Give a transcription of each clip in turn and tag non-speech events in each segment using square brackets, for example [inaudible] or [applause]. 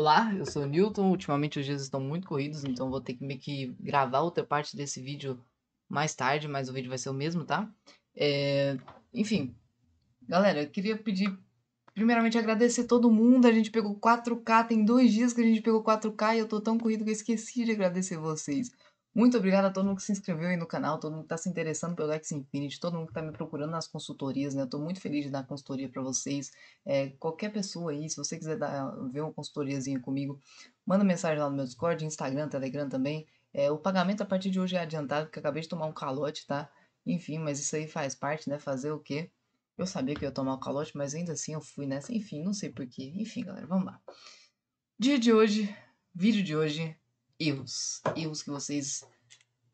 Olá, eu sou o Newton. Ultimamente os dias estão muito corridos, então vou ter que meio que gravar outra parte desse vídeo mais tarde, mas o vídeo vai ser o mesmo, tá? É... Enfim, galera, eu queria pedir, primeiramente, agradecer todo mundo. A gente pegou 4K, tem dois dias que a gente pegou 4K e eu tô tão corrido que eu esqueci de agradecer vocês. Muito obrigado a todo mundo que se inscreveu aí no canal, todo mundo que está se interessando pelo X Infinity, todo mundo que está me procurando nas consultorias, né? Eu estou muito feliz de dar consultoria para vocês. É, qualquer pessoa aí, se você quiser dar, ver uma consultoriazinha comigo, manda mensagem lá no meu Discord, Instagram, Telegram também. É, o pagamento a partir de hoje é adiantado, porque acabei de tomar um calote, tá? Enfim, mas isso aí faz parte, né? Fazer o quê? Eu sabia que eu ia tomar o calote, mas ainda assim eu fui nessa. Enfim, não sei porquê. Enfim, galera, vamos lá. Dia de hoje, vídeo de hoje, erros. Erros que vocês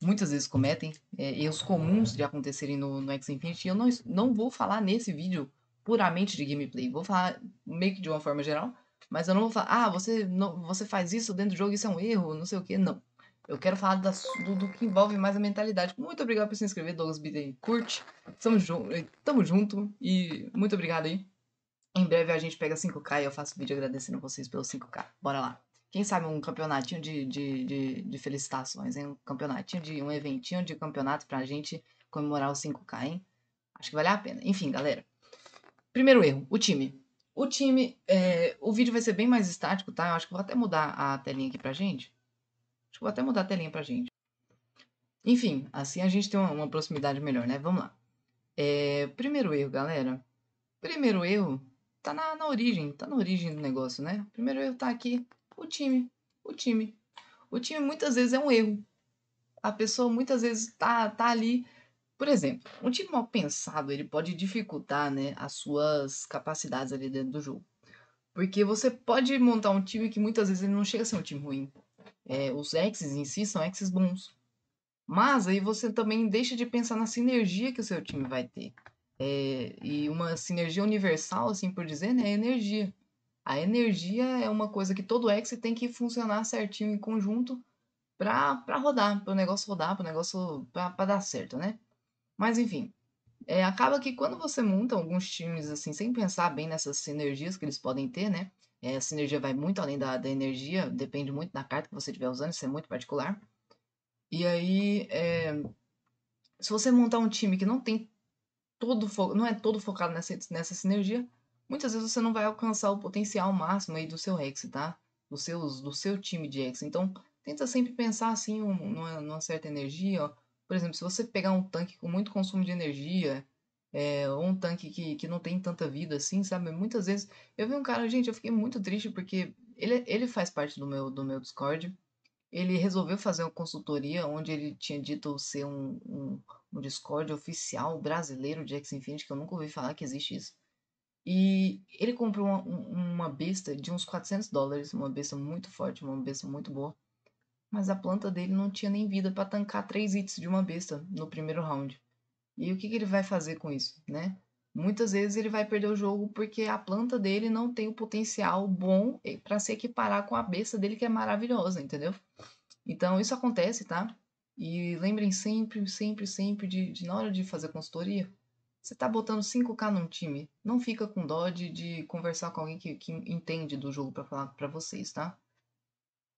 muitas vezes cometem, é, erros comuns de acontecerem no, no X-Infinity. Eu não, não vou falar nesse vídeo puramente de gameplay, vou falar meio que de uma forma geral, mas eu não vou falar, ah, você, não, você faz isso dentro do jogo, isso é um erro, não sei o que, não. Eu quero falar da, do, do, que envolve mais a mentalidade. Muito obrigado por se inscrever, Douglas Biden. Curte, tamo, eh, tamo junto e muito obrigado aí. Em breve a gente pega 5k e eu faço vídeo agradecendo vocês pelos 5k. Bora lá! Quem sabe um campeonatinho de, de, de, de felicitações, hein? Um campeonatinho de. um eventinho de campeonato pra gente comemorar o 5K, hein? Acho que vale a pena. Enfim, galera. Primeiro erro, o time. O time, é, o vídeo vai ser bem mais estático, tá? Eu acho que vou até mudar a telinha aqui pra gente. Acho que vou até mudar a telinha pra gente. Enfim, assim a gente tem uma, uma proximidade melhor, né? Vamos lá. É, primeiro erro, galera. Primeiro erro tá na, na origem, tá na origem do negócio, né? Primeiro erro tá aqui o time. O time. O time muitas vezes é um erro. A pessoa muitas vezes tá, tá ali. Por exemplo, um time mal pensado ele pode dificultar né, as suas capacidades ali dentro do jogo. Porque você pode montar um time que muitas vezes ele não chega a ser um time ruim. É, os exes em si são exes bons. Mas aí você também deixa de pensar na sinergia que o seu time vai ter. É, e uma sinergia universal, assim por dizer, né, é energia. A energia é uma coisa que todo ex tem que funcionar certinho em conjunto para rodar, para o negócio rodar, para o negócio para dar certo, né? Mas enfim, é, acaba que quando você monta alguns times assim, sem pensar bem nessas sinergias que eles podem ter, né? É, a sinergia vai muito além da, da energia, depende muito da carta que você estiver usando, isso é muito particular. E aí, é, se você montar um time que não tem todo não é todo focado nessa, nessa sinergia, muitas vezes você não vai alcançar o potencial máximo aí do seu ex, tá? Do, seus, do seu time de ex. Então, tenta sempre pensar assim, um, numa, numa, certa energia. Ó. Por exemplo, se você pegar um tanque com muito consumo de energia, é, ou um tanque que, que não tem tanta vida assim, sabe? Muitas vezes. Eu vi um cara, gente, eu fiquei muito triste porque ele, ele faz parte do meu, do meu Discord. Ele resolveu fazer uma consultoria onde ele tinha dito ser um, um, um Discord oficial brasileiro de X Infinity, que eu nunca ouvi falar que existe isso. E ele comprou uma, uma besta de uns 400 dólares, uma besta muito forte, uma besta muito boa. Mas a planta dele não tinha nem vida para tancar três hits de uma besta no primeiro round. E o que, que ele vai fazer com isso, né? Muitas vezes ele vai perder o jogo porque a planta dele não tem o potencial bom eh, para se equiparar com a besta dele que é maravilhosa, entendeu? Então isso acontece, tá? E lembrem sempre, sempre, sempre de, de na hora de fazer consultoria, você tá botando 5K num time, não fica com dó de, de conversar com alguém que, que entende do jogo para falar para vocês, tá?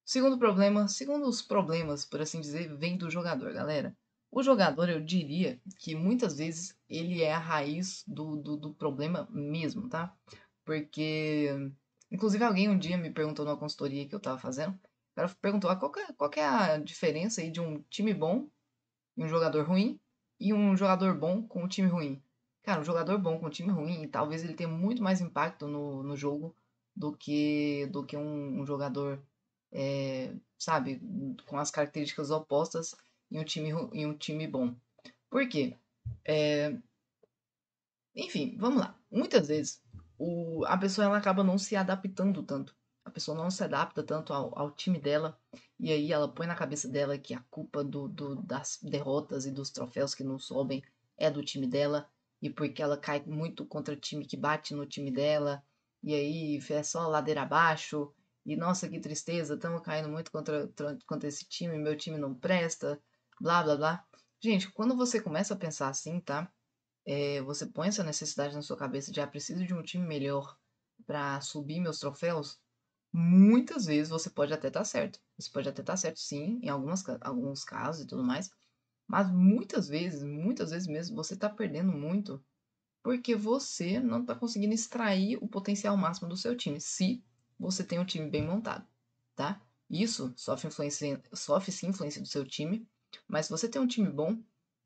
Segundo problema, segundo os problemas, por assim dizer, vem do jogador, galera. O jogador, eu diria que muitas vezes ele é a raiz do, do, do problema mesmo, tá? Porque, inclusive, alguém um dia me perguntou numa consultoria que eu tava fazendo, ela perguntou ah, qual, que é, qual que é a diferença aí de um time bom e um jogador ruim e um jogador bom com um time ruim. Cara, um jogador bom com um time ruim, talvez ele tenha muito mais impacto no, no jogo do que, do que um, um jogador, é, sabe, com as características opostas em um time, em um time bom. Por quê? É... Enfim, vamos lá. Muitas vezes o... a pessoa ela acaba não se adaptando tanto. A pessoa não se adapta tanto ao, ao time dela. E aí ela põe na cabeça dela que a culpa do, do, das derrotas e dos troféus que não sobem é do time dela e porque ela cai muito contra o time que bate no time dela, e aí é só ladeira abaixo, e nossa, que tristeza, estamos caindo muito contra, contra esse time, meu time não presta, blá blá blá. Gente, quando você começa a pensar assim, tá? É, você põe essa necessidade na sua cabeça de ah, preciso de um time melhor para subir meus troféus. Muitas vezes você pode até estar tá certo. Você pode até estar tá certo, sim, em algumas, alguns casos e tudo mais. Mas muitas vezes, muitas vezes mesmo, você está perdendo muito porque você não está conseguindo extrair o potencial máximo do seu time, se você tem um time bem montado, tá? Isso sofre, influência, sofre sim influência do seu time, mas se você tem um time bom,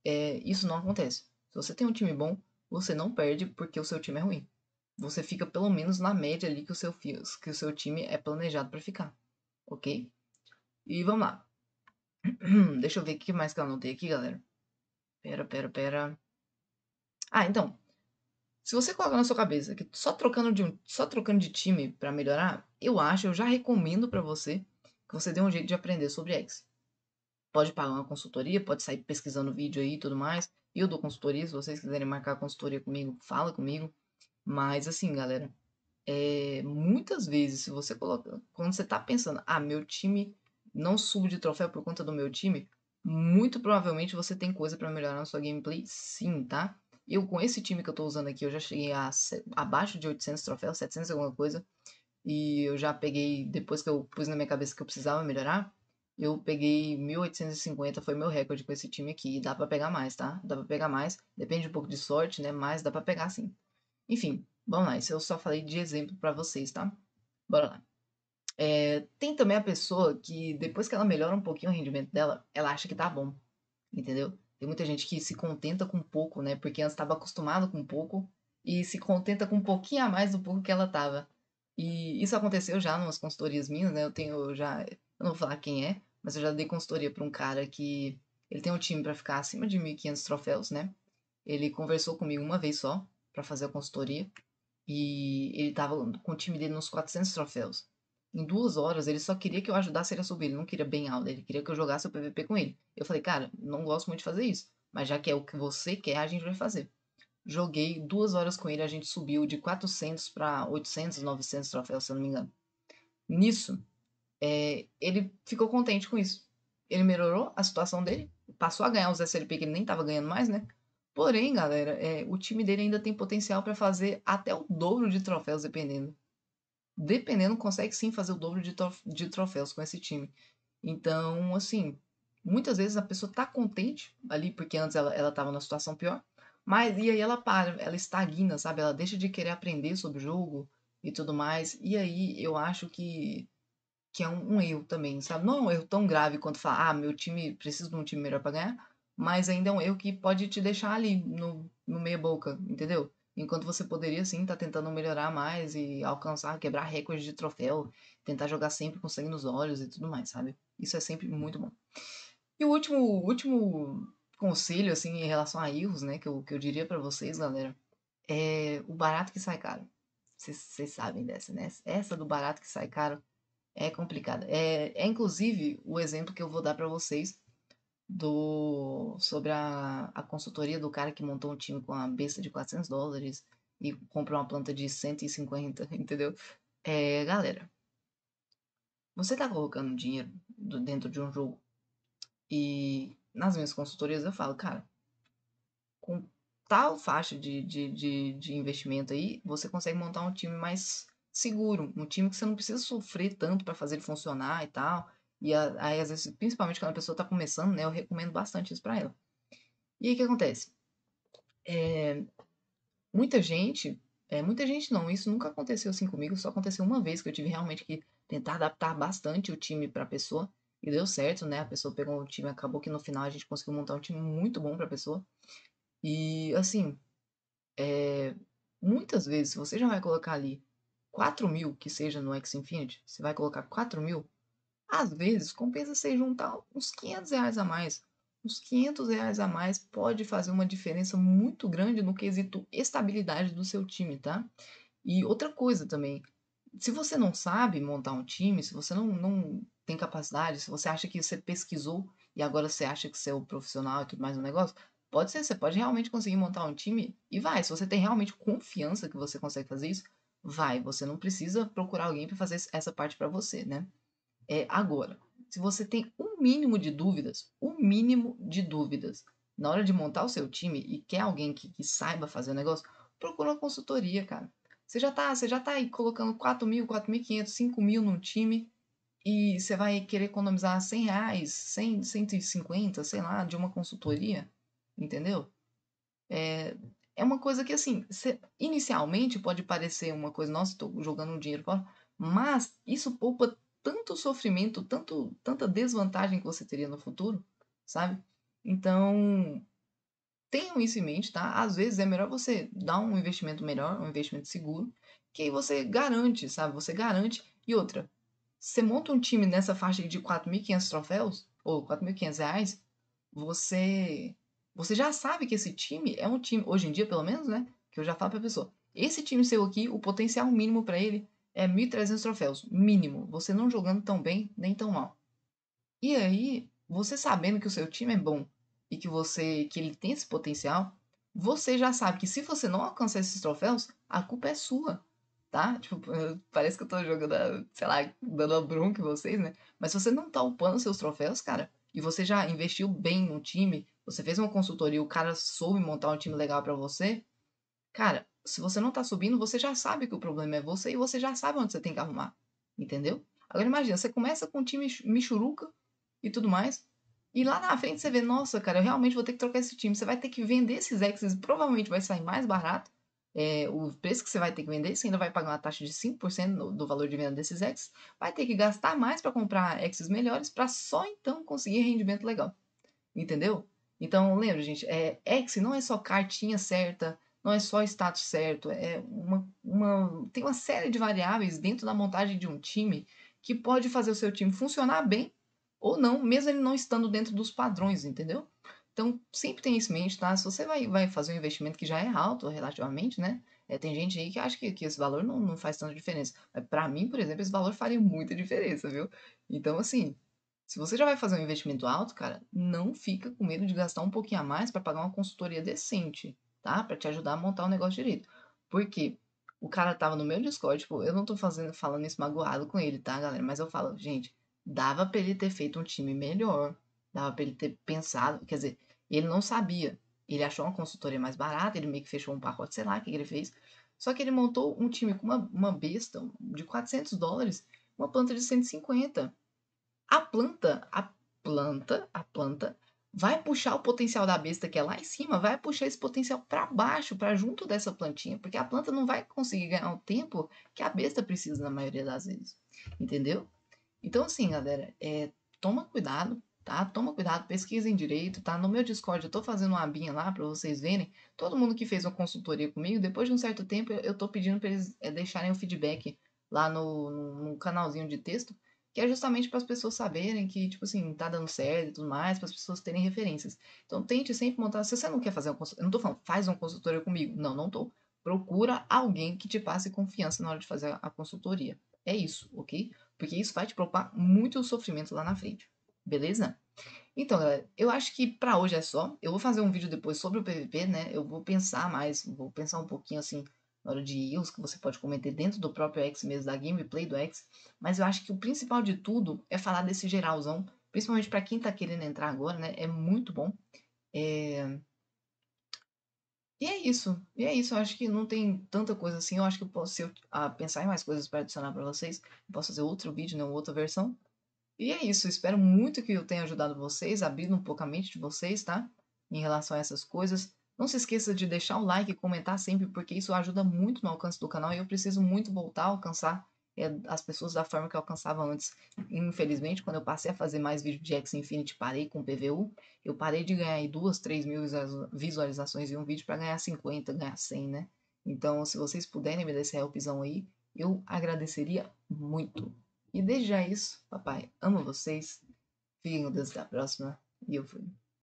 é, isso não acontece. Se você tem um time bom, você não perde porque o seu time é ruim. Você fica pelo menos na média ali que o seu, que o seu time é planejado para ficar, ok? E vamos lá. [clears throat] Deixa eu ver o que mais que eu anotei aqui, galera. Pera, pera, pera. Ah, então. Se você colocar na sua cabeça que só trocando de, um, só trocando de time para melhorar, eu acho, eu já recomendo para você que você dê um jeito de aprender sobre X. Pode pagar uma consultoria, pode sair pesquisando vídeo aí e tudo mais. Eu dou consultoria, se vocês quiserem marcar consultoria comigo, fala comigo. Mas assim, galera, é, muitas vezes, se você coloca, quando você tá pensando, ah, meu time não subo de troféu por conta do meu time, muito provavelmente você tem coisa para melhorar na sua gameplay, sim, tá? Eu, com esse time que eu tô usando aqui, eu já cheguei a abaixo de 800 troféus, 700 alguma coisa, e eu já peguei, depois que eu pus na minha cabeça que eu precisava melhorar, eu peguei 1850, foi meu recorde com esse time aqui, e dá para pegar mais, tá? Dá para pegar mais, depende um pouco de sorte, né? Mas dá para pegar sim. Enfim, vamos lá, isso eu só falei de exemplo para vocês, tá? Bora lá. É, tem também a pessoa que, depois que ela melhora um pouquinho o rendimento dela, ela acha que tá bom, entendeu? Tem muita gente que se contenta com pouco, né? Porque antes estava acostumado com pouco e se contenta com um pouquinho a mais do pouco que ela tava. E isso aconteceu já em umas consultorias minhas, né? Eu tenho já, eu não vou falar quem é, mas eu já dei consultoria para um cara que ele tem um time para ficar acima de 1.500 troféus, né? Ele conversou comigo uma vez só para fazer a consultoria e ele tava com o time dele nos 400 troféus. Em duas horas, ele só queria que eu ajudasse ele a subir. Ele não queria bem aula, ele queria que eu jogasse o PVP com ele. Eu falei, cara, não gosto muito de fazer isso, mas já que é o que você quer, a gente vai fazer. Joguei duas horas com ele, a gente subiu de 400 para 800, 900 troféus, se eu não me engano. Nisso, é, ele ficou contente com isso. Ele melhorou a situação dele, passou a ganhar os SLP que ele nem estava ganhando mais, né? Porém, galera, é, o time dele ainda tem potencial para fazer até o dobro de troféus, dependendo dependendo, consegue sim fazer o dobro de, trof de troféus com esse time. Então, assim, muitas vezes a pessoa tá contente ali, porque antes ela, ela tava numa situação pior, mas e aí ela para, ela estagna, sabe? Ela deixa de querer aprender sobre o jogo e tudo mais. E aí eu acho que, que é um, um erro também, sabe? Não é um erro tão grave quanto falar, ah, meu time, preciso de um time melhor pra ganhar, mas ainda é um erro que pode te deixar ali no, no meia boca, entendeu? Enquanto você poderia sim estar tá tentando melhorar mais e alcançar, quebrar recordes de troféu, tentar jogar sempre com sangue nos olhos e tudo mais, sabe? Isso é sempre muito bom. E o último, último conselho assim em relação a erros, né, que eu, que eu diria para vocês, galera, é o barato que sai caro. Vocês sabem dessa, né? Essa do barato que sai caro é complicada. É, é inclusive o exemplo que eu vou dar para vocês do sobre a, a consultoria do cara que montou um time com uma besta de 400 dólares e comprou uma planta de 150, [laughs] entendeu? É, galera, você tá colocando dinheiro do, dentro de um jogo e nas minhas consultorias eu falo, cara, com tal faixa de, de, de, de investimento aí, você consegue montar um time mais seguro, um time que você não precisa sofrer tanto para fazer ele funcionar e tal. E aí, às vezes, principalmente quando a pessoa está começando, né, eu recomendo bastante isso para ela. E aí, o que acontece? É, muita gente, é, muita gente não, isso nunca aconteceu assim comigo, só aconteceu uma vez que eu tive realmente que tentar adaptar bastante o time para a pessoa e deu certo, né? A pessoa pegou o time, acabou que no final a gente conseguiu montar um time muito bom para a pessoa. E assim, é, muitas vezes, se você já vai colocar ali 4 mil, que seja no X Infinity, você vai colocar 4 mil, às vezes, compensa você juntar uns 500 reais a mais. Uns 500 reais a mais pode fazer uma diferença muito grande no quesito estabilidade do seu time, tá? E outra coisa também, se você não sabe montar um time, se você não, não tem capacidade, se você acha que você pesquisou e agora você acha que você é o profissional e tudo mais no negócio, pode ser, você pode realmente conseguir montar um time e vai. Se você tem realmente confiança que você consegue fazer isso, vai. Você não precisa procurar alguém para fazer essa parte para você, né? É, agora, se você tem o um mínimo de dúvidas, o um mínimo de dúvidas na hora de montar o seu time e quer alguém que, que saiba fazer o negócio, procura uma consultoria, cara. Você já tá, você já tá aí colocando 4 mil, 4.500, 5 mil num time e você vai querer economizar 100 reais, 100, 150, sei lá, de uma consultoria, entendeu? É, é uma coisa que, assim, inicialmente pode parecer uma coisa, nossa, estou jogando um dinheiro fora, mas isso poupa tanto sofrimento, tanto, tanta desvantagem que você teria no futuro, sabe? Então, tenham isso em mente, tá? Às vezes é melhor você dar um investimento melhor, um investimento seguro, que aí você garante, sabe? Você garante. E outra, você monta um time nessa faixa de 4.500 troféus, ou 4.500 reais, você, você já sabe que esse time é um time, hoje em dia pelo menos, né? Que eu já falo pra pessoa, esse time seu aqui, o potencial mínimo para ele é 1.300 troféus, mínimo. Você não jogando tão bem nem tão mal. E aí, você sabendo que o seu time é bom e que você que ele tem esse potencial, você já sabe que se você não alcançar esses troféus, a culpa é sua, tá? [laughs] Tipo, parece que eu tô jogando, sei lá, dando a bronca em vocês, né? Mas se você não tá upando seus troféus, cara, e você já investiu bem no time, você fez uma consultoria, o cara soube montar um time legal para você, cara, se você não tá subindo, você já sabe que o problema é você e você já sabe onde você tem que arrumar. Entendeu? Agora imagina, você começa com um time michuruca e tudo mais. E lá na frente você vê, nossa, cara, eu realmente vou ter que trocar esse time. Você vai ter que vender esses exes, provavelmente vai sair mais barato. É, o preço que você vai ter que vender, você ainda vai pagar uma taxa de 5% no, do valor de venda desses exes. Vai ter que gastar mais para comprar exes melhores para só então conseguir rendimento legal. Entendeu? Então, lembra, gente, é, não é só cartinha certa, não é só status certo, é uma, uma, tem uma série de variáveis dentro da montagem de um time que pode fazer o seu time funcionar bem ou não, mesmo ele não estando dentro dos padrões, entendeu? Então, sempre tenha isso em mente, tá? Se você vai, vai fazer um investimento que já é alto relativamente, né? É, tem gente aí que acha que, que esse valor não, não faz tanta diferença. Para mim, por exemplo, esse valor faria muita diferença, viu? Então, assim, se você já vai fazer um investimento alto, cara, não fica com medo de gastar um pouquinho a mais para pagar uma consultoria decente tá? Para te ajudar a montar o negócio direito. Porque o cara tava no meu Discord, tipo, eu não tô fazendo, falando isso magoado com ele, tá, galera? Mas eu falo, gente, dava pra ele ter feito um time melhor, dava pra ele ter pensado, quer dizer, ele não sabia. Ele achou uma consultoria mais barata, ele meio que fechou um pacote, sei lá o que, que ele fez. Só que ele montou um time com uma, uma besta de 400 dólares, uma planta de 150. A planta, a planta, a planta vai puxar o potencial da besta que é lá em cima, vai puxar esse potencial para baixo, para junto dessa plantinha, porque a planta não vai conseguir ganhar o tempo que a besta precisa na maioria das vezes, entendeu? Então, assim, galera, é, toma cuidado, tá? Toma cuidado, pesquisem direito, tá? No meu Discord eu tô fazendo uma abinha lá para vocês verem. Todo mundo que fez uma consultoria comigo, depois de um certo tempo eu tô pedindo para eles é, deixarem o feedback lá no, no, no canalzinho de texto, que é justamente para as pessoas saberem que, tipo assim, tá dando certo e tudo mais, para as pessoas terem referências. Então, tente sempre montar. Se você não quer fazer um consultório, eu não tô falando, faz uma consultoria comigo. Não, não tô. Procura alguém que te passe confiança na hora de fazer a consultoria. É isso, ok? Porque isso vai te poupar muito sofrimento lá na frente. Beleza? Então, galera, eu acho que para hoje é só. Eu vou fazer um vídeo depois sobre o PVP, né? Eu vou pensar mais, vou pensar um pouquinho assim na hora de erros que você pode cometer dentro do próprio X mesmo, da gameplay do X. Mas eu acho que o principal de tudo é falar desse geralzão, principalmente para quem tá querendo entrar agora, né? É muito bom. É... E é isso. E é isso. Eu acho que não tem tanta coisa assim. Eu acho que eu posso, se eu a pensar em mais coisas para adicionar para vocês, posso fazer outro vídeo, né? Uma outra versão. E é isso. Espero muito que eu tenha ajudado vocês, abrido um pouco a mente de vocês, tá? Em relação a essas coisas. Não se esqueça de deixar o like e comentar sempre, porque isso ajuda muito no alcance do canal e eu preciso muito voltar a alcançar eh, as pessoas da forma que eu alcançava antes. Infelizmente, quando eu passei a fazer mais vídeo de X Infinity, parei com PVU. Eu parei de ganhar aí duas, três mil visualizações em um vídeo para ganhar 50, ganhar 100, né? Então, se vocês puderem me dar esse helpzão aí, eu agradeceria muito. E desde já é isso, papai, amo vocês. Fiquem com Deus até a próxima. E eu fui.